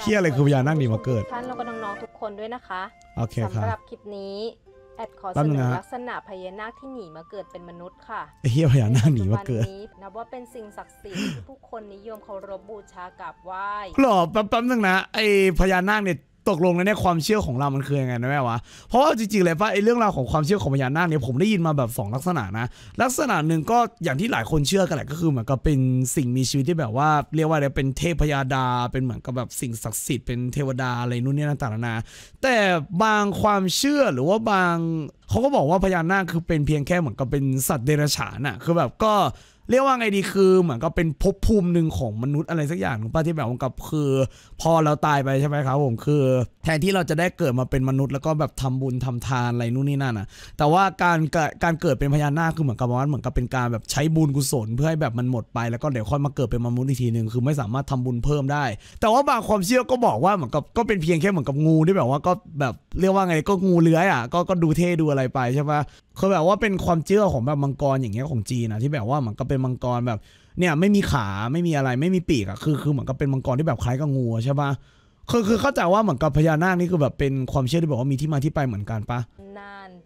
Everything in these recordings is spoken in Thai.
เฮียอะไรคือพญานาคดีมาเกิด ท่านแล้วก็น้องๆทุกคนด้วยนะคะ โอเคครับสำหรับคลิปนี้แอดขอเสนอลักษณะพญานาคที่หนีมาเกิดเป็นมนุษย์ค่ะเฮียพญานาคหนีมาเกิดนับว่าเป็นสิ่งศักดิ์สิทธิ์ที่ผู้คนนิยมเคารพบูชากราบไหว้หรอแป๊บๆนึงนะไอพญานาคเนี่ยตกลงแล้วเนี่ยความเชื่อของเรามันคือยังไงนะแม่วะเพราะว่าจริงๆ เลยป่ะไอ้เรื่องราวของความเชื่อของพญานาคเนี่ยผมได้ยินมาแบบ2ลักษณะนะ ลักษณะหนึ่งก็อย่างที่หลายคนเชื่อกันแหละก็คือเหมือนกับเป็นสิ่งมีชีวิตที่แบบว่า เรียกว่าอะไรเป็นเทพพญาดา เป็นเหมือนกับแบบสิ่งศักดิ์สิทธิ์เป็นเทวดาอะไรนู่นนี่นั่นต่างๆนแต่บางความเชื่อหรือว่าบางเขาก็บอกว่าพญานาคคือเป็นเพียงแค่เหมือนกับเป็นสัตว์เดรัจฉานอะคือแบบก็เรียกว่าไงดีคือ เหมือนกับเป็นภพภูมิหนึ่งของมนุษย์อะไรสักอย่างของป้าที่แบบกับคือพอเราตายไปใช่ไหมครับผมคือแทนที่เราจะได้เกิดมาเป็นมนุษย์แล้วก็แบบทำบุญทำทานอะไรนู่นนี่นั่นอะแต่ว่าการการเกิดเป็นพญานาคคือเหมือนกับว่าเหมือนกับเป็นการแบบใช้บุญกุศล เพื่อให้แบบมันหมดไปแล้วก็เดี๋ยวค่อยมาเกิดเป็นมนุษย์อีกทีหนึ่งคือ ไม่สามารถทำบุญเพิ่มได้ แต่ว่าบางความเชื่อก็บอกว่าเหมือนกับก็เป็นเพียงแค่เหมือนกับงูที่แบบว่าก็แบบเรียกว่าไงก็งูเลื้อยอ่ะก็ก็ดูเท่ดูอะไรไปใช่ปะคือแบบว่าเป็นความเชื่อของแบบมังกรอย่างเงี้ยของจีนนะที่แบบว่าเหมือนก็เป็นมังกรแบบ เนี่ยไม่มีขาไม่มีอะไรไม่มีปีกอะคือคือเหมือนกับเป็นมังกรที่แบบคล้ายกับงู ใช่ปะคือคือเข้าใจว่าเหมือนกับพญานาคนี่คือแบบเป็นความเชื่อที่บอกว่ามีที่มาที่ไปเหมือนกันปะ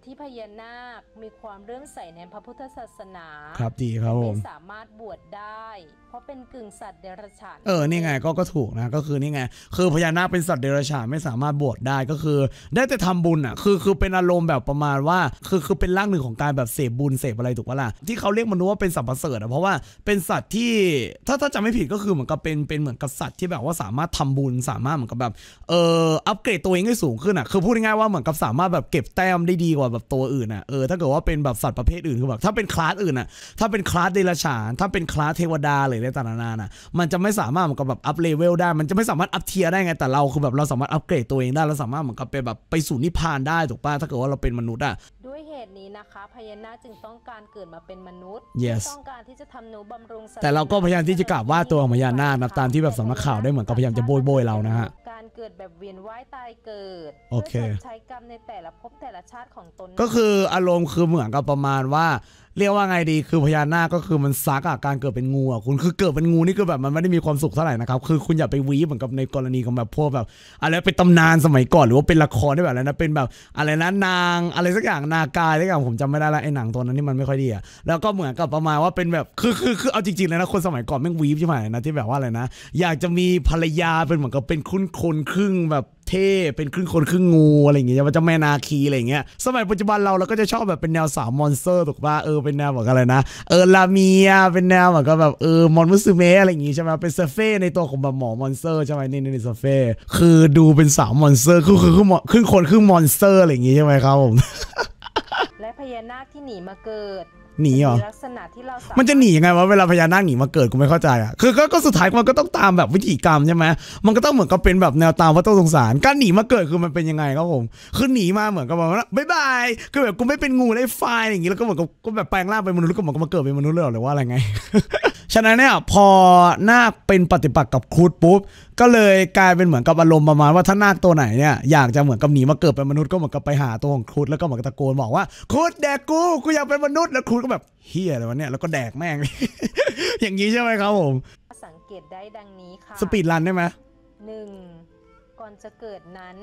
ที่พญานาค มีความเรื่มใส่ในพระพุทธศาสนา ครับดีครับผมไม่สามารถบวชได้ เพราะเป็นกึ่งสัตว์เดรัจฉาน เออ นี่ไง ก็ ก็ถูกนะ ก็คือ นี่ไง คือ พญานาค เป็นสัตว์เดรัจฉาน ไม่สามารถบวชได้ ก็คือ ได้แต่ทำบุญอ่ะ คือ คือ เป็นอารมณ์แบบประมาณว่า คือ คือ เป็นร่างหนึ่งของการแบบเสพบุญเสพอะไรถูกปะล่ะ ที่เขาเรียกมนุษย์ว่าเป็นสัมปะเสริฐอ่ะเพราะว่า เป็นสัตว์ที่ ถ้า ถ้าจำไม่ผิด ก็คือเหมือนกับเป็น เป็น เหมือนกับสัตว์ที่แบบว่าสามารถทำบุญ สามารถเหมือนกับแบบเอออัปเกรดตัวเองให้สูงขึ้นอ่ะคือพูดง่ายๆว่าเหมือนกับสามารถแบบเก็บแต้มได้ดีกว่าแบแบบตัวอื่นอ่ะเออถ้าเกิดว่าเป็นแบบสัตว์ประเภทอื่นคือแบบถ้าเป็นคลาสอื่นอ่ะ ถ้าเป็นคลาสเดรัจฉาน ถ้าเป็นคลาสเทวดาหรืออะไรต่างๆน่ะมันจะไม่สามารถเหมือนกับแบบอัปเลเวลได้มันจะไม่สามารถอัปเทียได้ไง แต่เราคือแบบเราสามารถอัปเกรดตัวเองได้เราสามารถเหมือนกับไปแบบไปสู่นิพพานได้ถูกป่ะถ้าเกิดว่าเราเป็นมนุษย์อ่ะด้วยเหตุนี้นะคะ พญานาคจึงต้องการเกิดมาเป็นมนุษย์ yes ต้องการที่จะทำนูบำรุงแต่เราก็พยายามที่จะกล่าวว่าตัวของพญานาคนะตามที่แบบสำนักข่าวได้เหมือนกับพยายามจะโบยโบยเรานะฮะการเกิดแบบเวียนว่ายตายเกิดโอเคใช้กรรมในแต่ละภพแต่ละชาติของตนก็คืออารมณ์คือเหมือนกับประมาณว่าเรียกว่าไงดี คือพญานาคก็คือมันซักอะการเกิดเป็นงูอะคุณคือเกิดเป็นงูนี่คือแบบมันไม่ได้มีความสุขเท่าไหร่นะครับคือคุณอย่าไปวีเหมือนกับในกรณีของแบบพวกแบบ อะไรเป็นตำนานสมัยก่อนหรือว่าเป็นละครได้แบบอะไรนะเป็นแบบอะไรนะนางอะไรสักอย่างนาการอะไรอย่างผมจำไม่ได้ละไอ้หนังตัวนั้นนี่มันไม่ค่อยดีอะแล้วก็เหมือนกับประมาณว่าเป็นแบบคือคือคือเอาจริงๆเลยนะคนสมัยก่อนแม่งวีฟใช่ไหมนะที่แบบว่าอะไรนะอยากจะมีภรรยาเป็นเหมือนกับเป็นคุ้นคนครึ่งแบบเท่เป็นครึ่งคนครึ่งงูอะไรอย่างเงี้ยมันจะแม่นาคีอะไรอย่างเงี้ย สมัยปัจจุบันเราเราก็จะชอบแบบเป็นแนวสาวมอนสเตอร์ถูกป่ะเออเป็นแนวแบบอะไรนะเออลาเมีย เป็นแนวแบบก็แบบเออมอนมุสเมอะไรอย่างงี้ใช่ไหมเป็นเซเฟ่ในตัวของแบบหมอมอนสเตอร์ใช่ไหมนี่นี่เซเฟ่คือดูเป็นสาวมอนสเตอร์คือคือคือครึ่งคนครึ่งมอนสเตอร์อะไรอย่างงี้ใช่ไหมครับผมพญานาคที่หนีมาเกิด หนีเหรอลักษณะที่เรามันจะหนียังไงวะเวลาพญานาคหนีมาเกิดกูไม่เข้าใจอ่ะ คือก็สุดท้ายมันก็ต้องตามแบบวิธีกรรมใช่ไหมมันก็ต้องเหมือนกับเป็นแบบแนวตามวัตถุสงสารการหนีมาเกิดคือมันเป็นยังไงครับผมคือหนีมาเหมือนกับว่าบ๊ายบาย คือแบบกูไม่เป็นงูได้ไฟอย่างงี้แล้วก็เหมือนกับก็แบบแปลงร่างเป็นมนุษย์ก็เหมือนกับมาเกิดเป็นมนุษย์เลยหรือว่าอะไรไงฉะนั้นเนี่ยพอนาคเป็นปฏิปักษ์กับครูดปุ๊บก็เลยกลายเป็นเหมือนกับอารมณ์ประมาณว่าถ้านาคตัวไหนเนี่ยอยากจะเหมือนกับหนีมาเกิดเป็นมนุษย์ก็เหมือนกับไปหาตัวของครูดแล้วก็เหมือนกับตะโกนบอกว่าครูดแดกกูกูอยากเป็นมนุษย์แล้วครูดก็แบบเฮียอะไรวะเนี่ยแล้วก็แดกแม่งอย่างนี้ใช่ไหมครับผมสังเกตได้ดังนี้ค่ะสปีดรันได้ไหมหนึ่งก่อนจะเกิดนั้น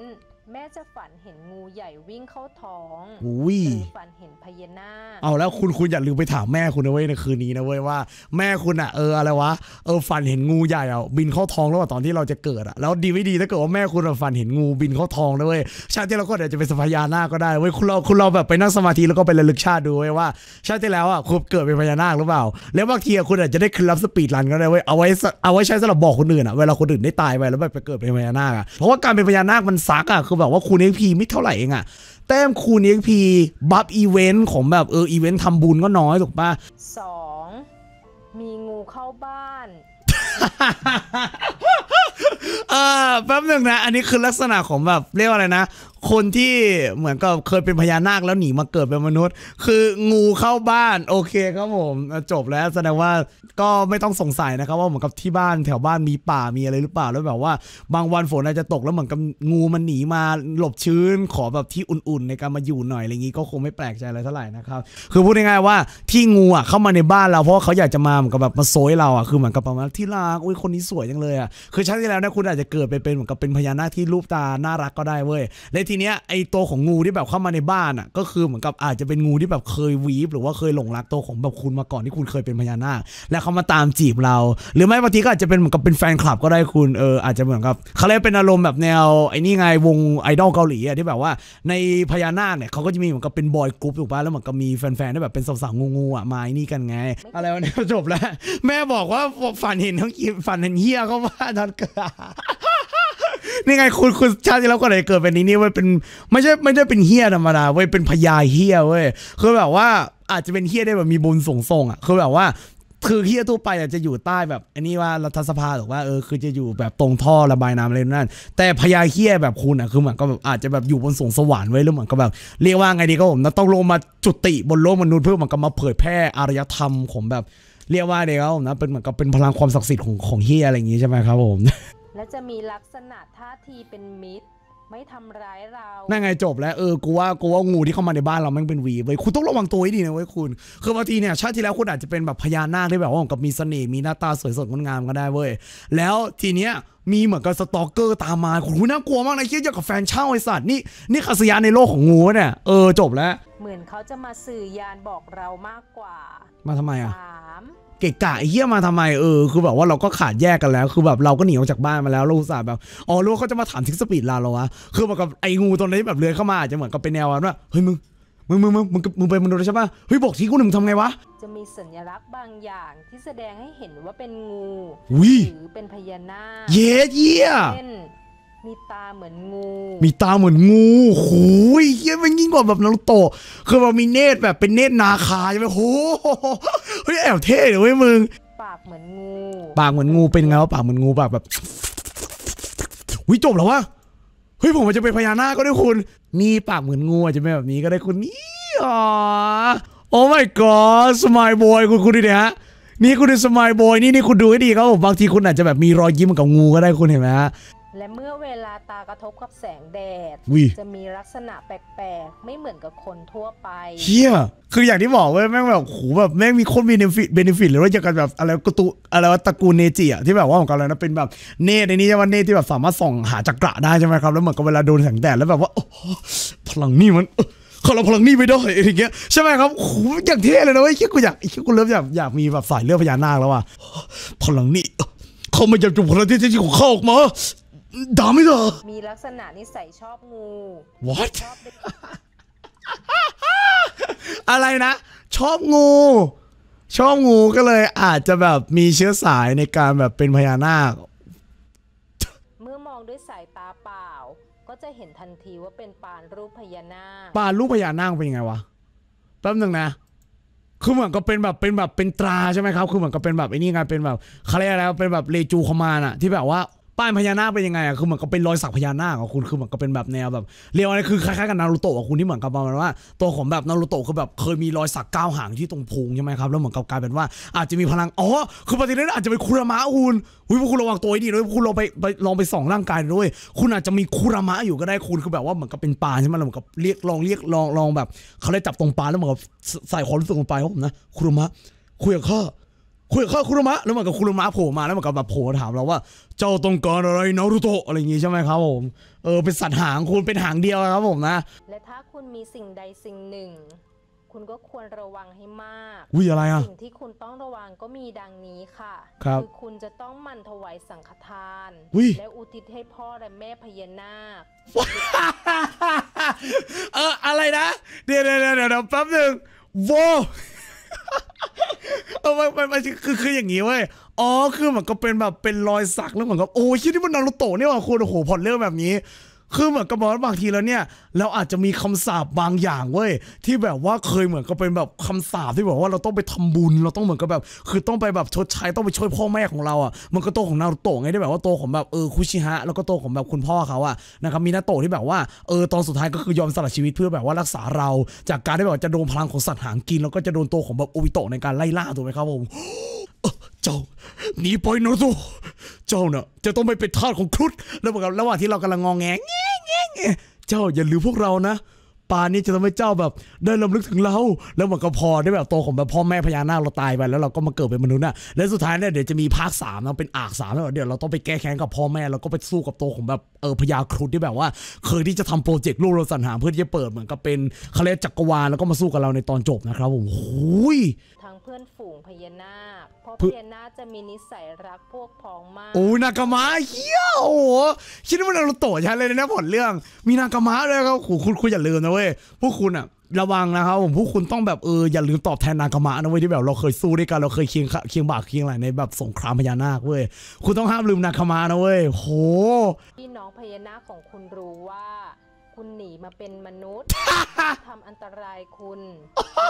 แม่จะฝันเห็นงูใหญ่วิ่งเข้าท้อง อุ้ยฝันเห็นพญานาค เอาแล้วคุณคุณอย่าลืมไปถามแม่คุณนะเว้ยในคืนนี้นะเว้ยว่า แม่คุณอะเอออะไรวะ เออฝันเห็นงูใหญ่อะบินเข้าท้องแล้วตอนที่เราจะเกิดอะแล้วดีไม่ดีถ้าเกิดว่าแม่คุณฝันเห็นงูบินเข้าท้องนะเว้ยชาติที่เราก็เดี๋ยวจะเป็นพญานาคก็ได้เว้ยคุณเราคุณเราแบบไปนั่งสมาธิแล้วก็ไประลึกชาติดูเว้ยว่าชาติที่แล้วอะคุณเกิดเป็นพญานาคหรือเปล่า แล้วบางทีคุณอาจจะได้คืนรับสปีดรันก็ได้เว้ยเอาไว้เอาไว้ใช้สำหรับบอกคนอื่นอะเวลาคนอื่นได้ตายไปแล้วแบบไปเกิดเป็นพญานาคอะเพราะว่าการเป็นพญานาคมันซักอะคื็บอกว่าคูณ XP ไม่เท่าไหร่เองอะแต้มคูณ XP บัฟอีเวนต์ของแบบเอออีเวนต์ทำบุญก็น้อยถูกปะสองมีงูเข้าบ้าน เออแป๊บหนึ่งนะอันนี้คือลักษณะของแบบเรียกว่าอะไรนะคนที่เหมือนกับเคยเป็นพญานาคแล้วหนีมาเกิดเป็นมนุษย์ คืองูเข้าบ้านโอเคครับผมจบแล้วแสดงว่าก็ไม่ต้องสงสัยนะครับ ว่าเหมือนกับที่บ้านแถวบ้านมีป่ามีอะไรหรือเปล่าแล้วแบบว่าบางวันฝนอาจจะตกแล้วเหมือนกับงูมันหนีมาหลบชื้น ขอแบบที่อุ่นๆ ในการมาอยู่หน่อยอะไรอย่างนี้ก็คงไม่แปลกใจอะไรเท่าไหร่นะครับคือพูดง่ายๆว่า ที่งูอ่ะเข้ามาในบ้าน เราเพราะเขาอยากจะมาเหมือนกับแบบมาโซยเราอ่ะคือเหมือนกับประมาณที่รักอุ้ยคนนี้สวยจังเลยอ่ะคือชั้นที่แล้วนะคุณอาจจะเกิดไปเป็นเหมือนกับเป็นพญานาคที่รูปตาน่ารักก็ได้เว้ยและทีีเนี้ยไอตัวของงูที่แบบเข้ามาในบ้านอ่ะก็คือเหมือนกับอาจจะเป็นงูที่แบบเคยวีฟหรือว่าเคยหลงรักตัวของแบบคุณมาก่อนที่คุณเคยเป็นพญานาคแล้วเขามาตามจีบเรา หรือไม่บางทีก็อาจจะเป็นเหมือนกับเป็นแฟนคลับก็ได้คุณเอออาจจะเหมือนกับเขาเรียกเป็นอารมณ์แบบแนวไอ้นี่ไงวงไอดอลเกาหลีอ่ะที่แบบว่า ในพญานาคเนี่ยเขาก็จะมีเหมือนกับเป็นบอยกรุ๊ปถูกป่ะแล้วเหมือนกับมีแฟนๆที่แบบเป็นสาวๆงูๆอ่ะมาไอ้นี่กันไงอะไรวะเนี่ยจบแล้ว แม่บอกว่าฝันเห็นทั้งฝันเห็นเฮียเขาว่าทันเกิดนี่ไง คุณคุณชาติที่แล้วก็เลยเกิดเป็นนี้นี่เว้ยเป็นไม่ใช่ไม่ได้เป็นเฮียธรรมดาเว้ยเป็นพญาเฮียเว้ย คือแบบว่าอาจจะเป็นเฮียได้แบบมีบุญส่งส่งอ่ะคือแบบว่าคือเฮียทั่วไปอาจจะอยู่ใต้แบบอันนี้ว่ารัฐสภาหรือว่า เออคือจะอยู่แบบตรงท่อระบายน้ำอะไรนั่นแต่พญาเฮียแบบคุณอ่ะ คือเหมือนก็แบบอาจจะแบบอยู่บนสวงสวรรค์ไว้หรือเหมือนก็แบบเรียกว่าไงดีก็ผมต้องลงมาจุติบนโลกมนุษย์เพื่อเหมือนก็มาเผยแพร่อารยธรรมของแบบเรียกว่าเดียวนะเป็นเหมือนกับเป็นพลังความศักดิ์สิทธิ์ของของเฮียอะไรอย่างงี้ใช่ไหมครับ ผมและจะมีลักษณะท่าทีเป็นมิตร ไม่ทำร้ายเรา นั่นไงจบแล้ว เออกูว่ากูว่า งูที่เข้ามาในบ้านเราแม่งเป็นวีเว้ยคุณต้องระวังตัวให้ดีนะเว้ยคุณ คือบางทีเนี่ยชาติที่แล้วคุณอาจจะเป็นแบบพญานาคที่แบบว่ากับมีเสน่ห์มีหน้าตาสวยสดงดงามก็ได้เว้ย แล้วทีเนี้ยมีเหมือนกับสตอกเกอร์ตามมาคุณน่ากลัวมากนะคิดอย่ากับแฟนเช่าไอสัตว์นี่นี่ขัสยานในโลกของงูเนี่ยเออจบแล้ว เหมือนเขาจะมาสื่อยานบอกเรามากกว่ามาทำไมอ่ะเกะกะเฮี้ยมาทำไมเออคือแบบว่าเราก็ขาดแยกกันแล้ว คือแบบเราก็หนีออกจากบ้านมาแล้วเราุสาวแบบอ๋อลู้เขาจะมาถามทิกสปีดลาเราวะคือแบบกับไอ้งูตัวนี้แบบเลื้อยเข้ามาอาจจะเหมือนกับเป็นแนวว่าเฮ้ยมึงมึงมึงมึงมึงมึงไปมันโดนใช่ปะเฮ้ยบอกทีกูหนึ่งทำไงวะ จะมีสัญลักษณ์บางอย่างที่แสดงให้เห็นว่าเป็นงู หรือเป็นพญานาคเย้เยี่ยเช่นมีตาเหมือนงู มีตาเหมือนงูโอ้ยเยอะมันยิ่งกว่าแบบนารูโตะคือมันมีเนตรแบบเป็นเนตรนาคาใช่ไหมโอ้เฮ้ยแอบเท่เลยเว้ยมึง ปากเหมือนงู ปากเหมือนงูเป็นไงวะ ปากเหมือนงูปากแบบวิจบแล้ววะเฮ้ยผมอาจจะเป็นพญานาคก็ได้คุณนี่ปากเหมือนงูอาจจะเป็นแบบนี้ก็ได้คุณนี่อ๋อ โอ้ my god สมายบอยคุณคุณดิเนี่ยนี่คุณดูสมายบอยนี่นี่คุณดูให้ดีครับผมบางทีคุณอาจจะแบบมีรอยยิ้มกับงูก็ได้คุณเห็นไหมฮะและเมื่อเวลาตากระทบกับแสงแดด จะมีลักษณะแปลกๆ ไม่เหมือนกับคนทั่วไปเฮียคืออย่างที่บอกเว้ยแม่งแบบโหแบบ แม่งมีคนมีเบนฟิตเบนฟิตเลยว่าอย่างกันแบบอะไรกตุอะไรว่าตระกูลเนจิอะที่แบบว่าของกันอะไรนะเป็นแบบ เนในนี้ะว่าเนที่แบบสามารถส่องหาจักระได้ใช่ไหมครับ แล้วเหมือนกับเวลาโดนแสงแดดแล้วแบบว่าพลังนี่มันเเขาเราพลังนี่ไปด้วยอะไรย่างเงี้ยใช่ไหมครับโหอย่างเท่เลยนะเว้ยคิดกูอยากเิดกูเริ่มอยากอยากมีแบบสายเลือดพญานาคแล้วว่ะพลังนี่เขาไม่จะจุพลังที่ที่ของเขาออกมาดาไม่เอมีลักษณะนิสัยชอบงู what อะไรนะ ชอบงู ชอบงูก็เลยอาจจะแบบมีเชื้อสายในการแบบเป็นพญานาค เมื่อมองด้วยสายตาเปล่า ก็จะเห็นทันทีว่าเป็นปานรูปพญานาค ปานรูปพญานาคเป็นยังไงวะ แป๊บหนึ่งนะ คือเหมือนก็เป็นแบบเป็นแบบเป็นตราใช่ไหมครับ คือเหมือนก็เป็นแบบไอ้นี่ไงเป็นแบบอะาเรอะไรเป็นแบบเลจูคอมานอะที่แบบว่าป้ายพญานาคเป็นยังไงอ่ะ คือเหมือนกับเป็นรอยสักพญานาคของคุณ คือเหมือนกับเป็นแบบแนวแบบเรียกว่าอะไรคือคล้ายๆกับนารูโตะของคุณที่เหมือนกับประมาณว่าตัวของแบบนารูโตะคือแบบ เคยมีรอยสักก้าวหางที่ตรงพุงใช่ไหมครับ แล้วเหมือนกับกลายเป็นว่าอาจจะมีพลัง อ๋อคือปฏิเนธอาจจะเป็นคุรามะคุณวิพวกคุณระวังตัวให้ดีด้วยคุณลองไปลองไปส่องร่างกายด้วย คุณอาจจะมีคุรามะอยู่ก็ได้คุณ คือแบบว่าเหมือนกับเป็นปลาใช่ไหมเหมือนกับเรียกลองเรียกลองลองแบบเขาเลยจับตรงปลาแล้วเหมือนกับใส่ความรู้สึกลงไปผมนะคุรามะ คุยกับข้อคุยกับคุรุมะแล้วเหมือนกับคุรุมะโผล่มาแล้วเหมือนกับแบบโผล่ถามเราว่าเจ้าต้องการอะไรนารุโตะอะไรอย่างงี้ใช่ไหมครับผมเออเป็นสัตว์หางคุณเป็นหางเดียวครับผมนะและถ้าคุณมีสิ่งใดสิ่งหนึ่ง คุณก็ควรระวังให้มากวิอะไรอะสิ่งที่คุณต้องระวังก็มีดังนี้ค่ะครับคือคุณจะต้องมันถวายสังฆทานและอุทิศให้พ่อและแม่พญานาคเออ อะไรนะ เดี๋ยวเดี๋ยวเดี๋ยวแป๊บหนึ่งโวเออมันมันมันคือคืออย่างนี้เว้ย อ๋อ คือเหมือนก็เป็นแบบเป็นรอยสักแล้วเหมือนกับ โอ้ยที่ที่มันนารูโตะเนี่ยว่ะคุณโอ้โห พอเรื่องแบบนี้คือเหมือนกับบอสบางทีแล้วเนี่ยเราอาจจะมีคำสาบบางอย่างเว้ยที่แบบว่าเคยเหมือนกับเป็นแบบคำสาบที่แบบว่าเราต้องไปทำบุญเราต้องเหมือนกับแบบ คือต้องไปแบบชดใช้ต้องไปช่วยพ่อแม่ของเราอ่ะมันก็โตของนารโตไงได้แบบว่าโตของแบบเออคุชิฮะแล้วก็โตของแบบคุณพ่อเขาอ่ะนะครับมีนาโตที่แบบว่าเออตอนสุดท้ายก็คือยอมสละชีวิตเพื่อแบบว่ารักษาเรา จากการที่แบบจะโดนพลังของสัตว์หางกิน แล้วก็จะโดนโตของแบบโอวิโตในการไล่ล่าถูกไหมครับผมเจ้าหนีไปนะโตเจ้าน่ะจะต้องไปเป็นทาสของครุฑแล้วบอกกับระหว่างที่เรากำลังงองแงเจ้าอย่าลืมพวกเรานะปานี้จะทำให้เจ้าแบบได้ลาลึกถึงเรา แล้วมันก็พอได้แบบโตของแบบพ่อแม่พญานาคเราตายไปแล้วเราก็มาเกิดเป็นมนุษย์น่ะและสุดท้ายเนี่ยเดี๋ยวจะมีภาคสามนะเป็นอากสามแล้วเดี๋ยวเราต้องไปแก้แค้นกับพ่อแม่เราก็ไปสู้กับโตของแบบเออพญาครุฑที่แบบว่า เคยที่จะทำโปรเจกต์ลูกเราสรรหาเพื่อที่จะเปิดเหมือนกับเป็นคาเลจักรวาลแล้วก็มาสู้กับเราในตอนจบนะครับผมหุยทางเพื่อนฝูงพญานาคเพราะพญานาคจะมีนิสัยรักพวกพ้องมากโอ้นากามะเฮียโอ้คิดว่ามันเราโตใช่เลยนะผลเรื่อง มีนากามะเลยครับคุณคุณอย่าลืมนะว้ยพวกคุณอะระวังนะครับผมพวกคุณต้องแบบเอออย่าลืมตอบแทนนากมะนะเว้ยที่แบบเราเคยสู้ด้วยกันเราเคยเคียงเคียงบากเคียงไหลในแบบสงครามพญานาคเว้ยคุณต้องห้ามลืมนากมะนะเว้ยโหพี่น้องพญานาคของคุณรู้ว่า คุณหนีมาเป็นมนุษย์ทำอันตรายคุณ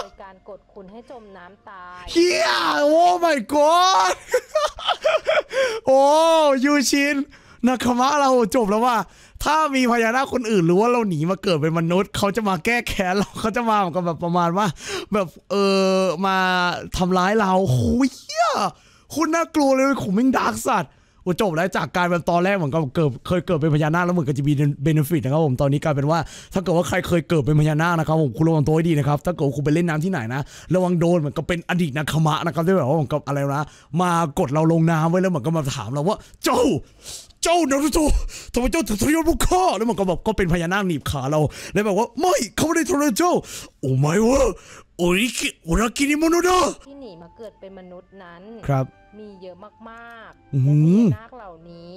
โดยการกดคุณให้จมน้ำตายเฮียโอ้ my god โอ้ยูชินนาคมะเราจบแล้วว่า ถ้ามีพญานาคคนอื่นรื้ว่าเราหนีมาเกิดเป็นมนุษย์เขาจะมาแก้แค้นเราเขาจะมากับแบบประมาณว่า แบบเออมาทำร้ายเราุย้ยคุณน่ากลัวเลยขุมมิงดาร์กสัตว์โอ้จบแล้วจากการแบบตอนแรกเหมือนกับเกิดเคยเกิดเป็นพญานาคแล้วเหมือนกับจะมีเบนฟิตนะครับผมตอนนี้กลายเป็นว่า ถ้าเกิดว่าใครเคยเกิดเป็นพญานาคนะครับผมคุณระวังตัวให้ดีนะครับ ถ้าเกิดคุณไปเล่นน้ำที่ไหนนะระวังโดนเหมือนกับเป็นอดีตนักขมะนะครับที่แบบว่าเหมือนกับอะไรนะมากดเราลงน้ำไว้แล้วเหมือนกับมาถามเราว่าเจ้าเจ้านารุโตะทำไมเจ้าถึงทรยศพวกข้าแล้วมันก็แบบก็เป็นพญานาคหนีบขาเรา แล้วแบบว่าไม่ เขาไม่ได้ทรยศเจ้าโอ้ไม่วาโอริคิโอรากินิโมโนดะที่หนีมาเกิดเป็นมนุษย์นั้นครับ มีเยอะมาก ๆพญานาคเหล่านี้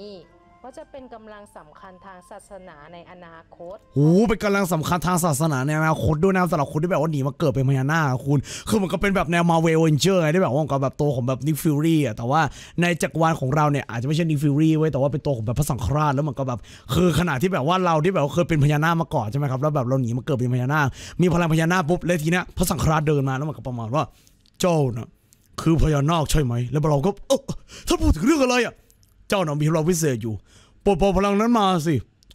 เพราะจะเป็นกำลังสำคัญทางศาสนาในอนาคตโอ้โหเป็นกำลังสำคัญทางศาสนาในอนาคตด้วยนะสำหรับคนที่แบบว่าหนีมาเกิดเป็นพญานาคคุณ คือมันก็เป็นแบบแนวมาเวลเอนเจอร์ไงที่แบบว่ากับแบบตัวของแบบนิฟิลี่อ่ะ แต่ว่าในจักรวาลของเราเนี่ยอาจจะไม่ใช่นิฟิลี่ไว้ แต่ว่าเป็นตัวของแบบพระสังฆราชแล้วมันก็แบบคือขนาดที่แบบว่าเราที่แบบเคยเป็นพญานาคมาก่อนใช่ไหมครับ แล้วแบบเราหนีมาเกิดเป็นพญานาค มีพลังพญานาคปุ๊บแล้วทีเนี้ยพระสังฆราชเดินมาแล้วมันก็ประมาณว่าเจ้านะคือพญานาคใช่ไหม แล้วเราก็เออท่านพูดถึงเรื่องอะไรอ่ะเจ้าหน่ะมีพลังวิเศษอยู่ ปลดปล่อยพลังนั้นมาสิ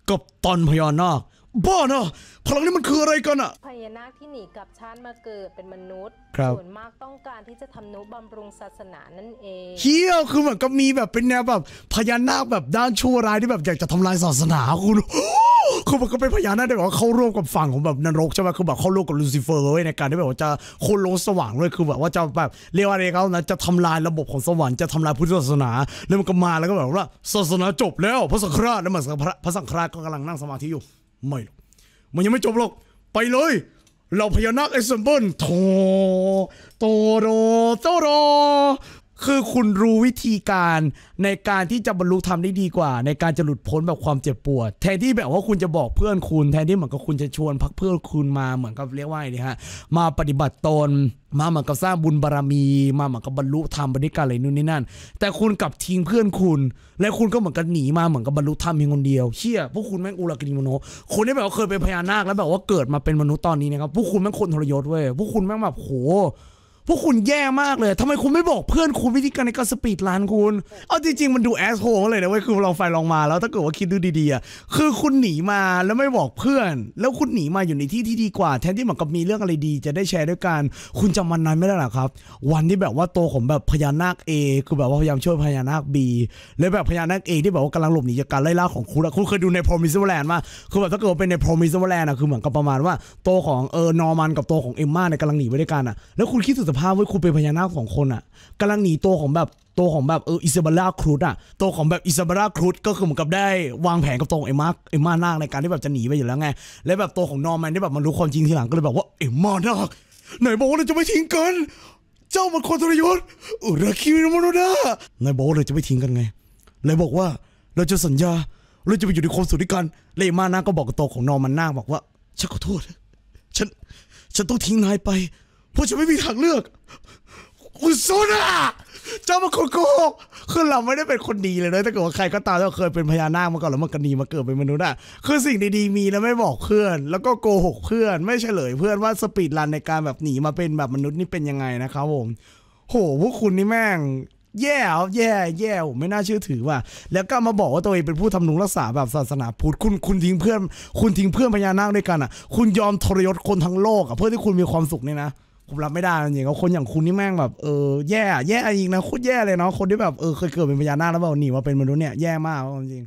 กับตอนพญานาคบ้านะพลังนี้มันคืออะไรกันอะพญานาคที่หนีกับชาติมาเกิดเป็นมนุษย์ส่วนมากต้องการที่จะทำนุบำรุงศาสนานั่นเองเฮี้ยวคือเหมือนกับมีแบบเป็นแนวแบบพญานาคแบบด้านชั่วร้ายที่แบบอยากจะทำลายศาสนาคุณ คือมันก็เป็นพญานได้แต่ว่าเขาร่วมกับฝั่งของแบบนรกใช่ไหมคือแบบเขาร่วมกับลูซิเฟอร์เลยในการที่แบบว่าจะโค่นลงสว่างเลยคือแบบว่าจะแบบเรียกว่าอะไรเขานะจะทำลายระบบของสวรรค์จะทำลายพุทธศาสนา แล้วมันก็มาแล้วก็แบบว่า ศาสนาจบแล้วพระสังฆราชแล้วมันพระสังฆราชก็กำลังนั่งสมาธิอยู่ไม่หรอก มันยังไม่จบหรอก ไปเลย เราพยานาคเอเซมเบิลโตโตโรโตโรคือคุณรู้วิธีการในการที่จะบรรลุธรรมได้ดีกว่า ในการจะหลุดพ้นแบบความเจ็บปวด แทนที่แบบว่าคุณจะบอกเพื่อนคุณ แทนที่เหมือนกับคุณจะชวนพักเพื่อนคุณมาเหมือนกับเรียกว่าไรฮะมาปฏิบัติตน มาเหมือนกับสร้างบุญบารรมี มาเหมือนกับบรรลุธรรมบรรยากาศอะไรนู่นนี่นั่น แต่คุณกลับทิ้งเพื่อนคุณ และคุณก็เหมือนกับหนีมาเหมือนกับบรรลุธรรมเพียงคนเดียวเชี่ยพวกคุณแม่งอุรกินมโนคนที่แบบว่าเคยเป็นพญานาคแล้วแบบว่าเกิดมาเป็นมนุษย์ตอนนี้นะครับพวกคุณแม่งคนทรยศเว้ยพวกคุณแม่งแบบโหพวกคุณแย่มากเลยทำไมคุณไม่บอกเพื่อนคุณวิธีการในการสปีดร้านคุณเอาจริงๆ มันดูแอสโฮเลยนะเว้ย คือลองไฟลองมาแล้วถ้าเกิดว่าคิดดูดีๆอ่ะคือคุณหนีมาแล้วไม่บอกเพื่อน แล้วคุณหนีมาอยู่ในที่ที่ดีกว่า แทนที่เหมือนกับมีเรื่องอะไรดีจะได้แชร์ด้วยกัน คุณจำวันนั้นไม่ได้หรอครับ วันที่แบบว่าโตของแบบพญานาค A คือแบบว่าพยายามช่วยพญานาค B แล้วแบบพญานาค A ที่แบบว่ากำลังหลบหนีจากการไล่ล่าของคุณคุณเคยดูในพรมิสเว์แลนด์มาคือแบบถ้าเกิดว่าเป็นในพรมิสเว์แลนด์อะคือเหมือนกับประมาณว่าตของเออนอร์มันกับตของเอมมาเนี่ยกำลังหนีไปด้วยกันอะแล้วคุณคิดถึงภาพว่าคุณเป็นพญานาคของคนอ่ะกำลังหนีตัวของแบบ ตัวของแบบเอออิซาเบล่าครูดอ่ะตัวของแบบอิซาเบล่าครูดก็คือเหมือนกับได้วางแผนกับตรงเอ็มมาเอ็มมานาคในการที่แบบจะหนีไปอยู่แล้วไง แล้วแบบตัวของนอร์แมนได้แบบมันรู้ความจริงทีหลังก็เลยแบบว่าเอ็มมานาคไหนบอกว่าเราจะไม่ทิ้งกัน เจ้ามันคนทรยศอุระคิโนมโนดาไหนบอกว่าเราจะไม่ทิ้งกันไง เลยบอกว่าเราจะสัญญาเราจะไปอยู่ในความสุขด้วยกัน เลมานาก็บอกกับตัวของนอร์มันนาคบอกว่าฉันขอโทษ ฉันฉันต้องทิ้งนายไปพราะฉันไม่มีทางเลือก คุณซุนอะเจ้ามาคนโกหกคือเราไม่ได้เป็นคนดีเลยนะถ้าเกิดว่าใครก็ตามที่เคยเป็นพญานาคมาก่อนแล้วมันก็ดนีมาเกิดเป็นมนุษย์อะคือสิ่งดีๆ มีแล้วไม่บอกเพื่อน แล้วก็โกหกเพื่อน ไม่เฉลยเพื่อนว่าสปีดรันในการแบบหนีมาเป็นแบบมนุษย์นี่เป็นยังไงนะครับผมโหพวกคุณนี่แม่ง แย่แย่ แย่ ไม่น่าเชื่อถือว่ะ แล้วก็มาบอกว่าตัวเองเป็นผู้ทำนุรักษาแบบศาสนาพุทธคุณ คุณทิ้งเพื่อน คุณทิ้งเพื่อนพญานาคด้วยกันอ่ะ คุณยอมทรยศคนทั้งโลกอ่ะเพื่อที่คุณมีความสุขเนี่ยนะผมรับไม่ได้จริงๆเขาคนอย่างคุณนี่แม่งแบบเออแย่ แย่จริงนะโคตรแย่เลยเนาะคนที่แบบเออเคยเกิดเป็นพญานาคแล้วแบบหนีมาเป็นมนุษย์เนี่ยแย่มากจริง